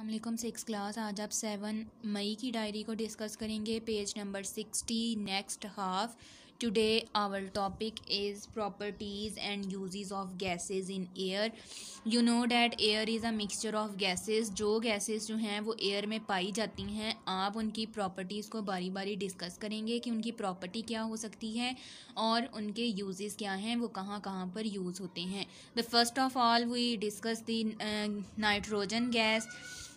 अल्लाम six class आज आप सेवन मई की डायरी को डिस्कस करेंगे page number sixty next half today our topic is properties and uses of gases in air you know that air is a mixture of gases जो gases जो हैं वो air में पाई जाती हैं आप उनकी प्रॉपर्टीज़ को बारी बारी डिस्कस करेंगे कि उनकी प्रॉपर्टी क्या हो सकती है और उनके यूजेस क्या हैं वो कहाँ कहाँ पर यूज़ होते हैं the first of all we discuss the nitrogen gas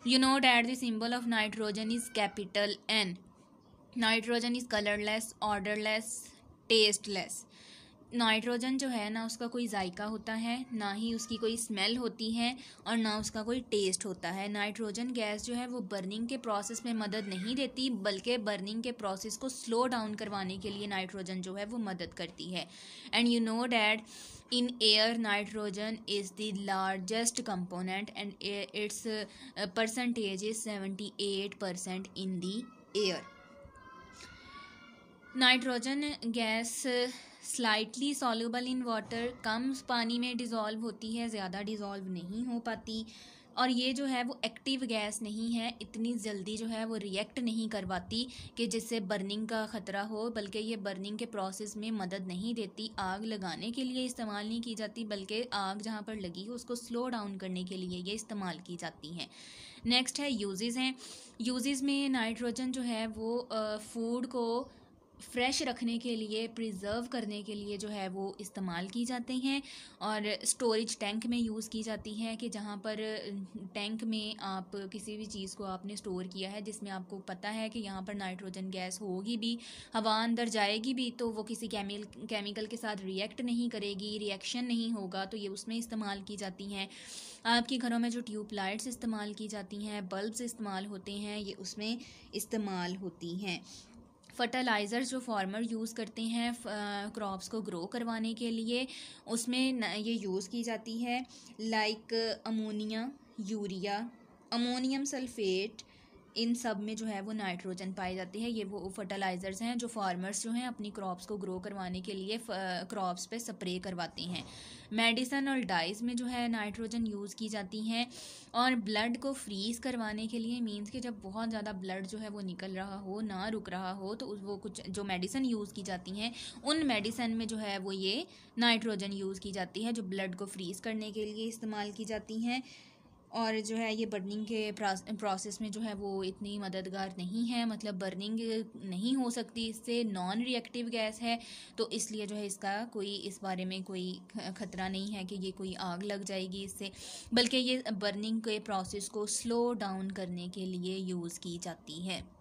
you know that the symbol of nitrogen is capital n nitrogen is colorless odorless tasteless nitrogen जो है ना उसका कोई जायका होता है ना ही उसकी कोई स्मेल होती है और ना उसका कोई टेस्ट होता है नाइट्रोजन गैस जो है वो बर्निंग के प्रोसेस में मदद नहीं देती बल्कि बर्निंग के प्रोसेस को स्लो डाउन करवाने के लिए नाइट्रोजन जो है वो मदद करती है and you know that in air nitrogen is the largest component and its percentage is seventy eight percent in the air nitrogen gas slightly soluble in water कम पानी में डिज़ोल्व होती है ज़्यादा डिज़ोल्व नहीं हो पाती और ये जो है वो एक्टिव गैस नहीं है इतनी जल्दी जो है वो रिएक्ट नहीं कर पाती कि जिससे बर्निंग का ख़तरा हो बल्कि ये बर्निंग के प्रोसेस में मदद नहीं देती आग लगाने के लिए इस्तेमाल नहीं की जाती बल्कि आग जहाँ पर लगी हो उसको स्लो डाउन करने के लिए ये इस्तेमाल की जाती हैं नेक्स्ट है यूज़ हैं यूज़ में नाइट्रोजन जो है वो फूड को फ्रेश रखने के लिए प्रिजर्व करने के लिए जो है वो इस्तेमाल की जाते हैं और स्टोरेज टैंक में यूज़ की जाती हैं कि जहाँ पर टैंक में आप किसी भी चीज़ को आपने स्टोर किया है जिसमें आपको पता है कि यहाँ पर नाइट्रोजन गैस होगी भी हवा अंदर जाएगी भी तो वो किसी केमिल केमिकल के साथ रिएक्ट नहीं करेगी रिएक्शन नहीं होगा तो ये उसमें इस्तेमाल की जाती हैं आपके घरों में जो ट्यूब लाइट्स इस्तेमाल की जाती हैं बल्ब्स इस्तेमाल होते हैं ये उसमें इस्तेमाल होती हैं फर्टिलाइज़र्स जो फार्मर यूज़ करते हैं क्रॉप्स को ग्रो करवाने के लिए उसमें ये यूज़ की जाती है like ammonia urea ammonium sulphate इन सब में जो है वो नाइट्रोजन पाई जाती है ये वो फर्टिलाइज़र्स हैं जो फार्मर्स जो हैं अपनी क्रॉप्स को ग्रो करवाने के लिए क्रॉप्स पे स्प्रे करवाते हैं मेडिसन और डाइज में जो है नाइट्रोजन यूज़ की जाती हैं और ब्लड को फ्रीज़ करवाने के लिए मीन्स कि जब बहुत ज़्यादा ब्लड जो है वो निकल रहा हो ना रुक रहा हो तो वो कुछ जो मेडिसन यूज़ की जाती हैं उन मेडिसन में जो है वो ये नाइट्रोजन यूज़ की जाती है जो ब्लड को फ्रीज़ करने के लिए इस्तेमाल की जाती हैं और जो है ये बर्निंग के प्रोसेस में जो है वो इतनी मददगार नहीं है मतलब बर्निंग नहीं हो सकती इससे नॉन रिएक्टिव गैस है तो इसलिए जो है इसका कोई इस बारे में कोई ख़तरा नहीं है कि ये कोई आग लग जाएगी इससे बल्कि ये बर्निंग के प्रोसेस को स्लो डाउन करने के लिए यूज़ की जाती है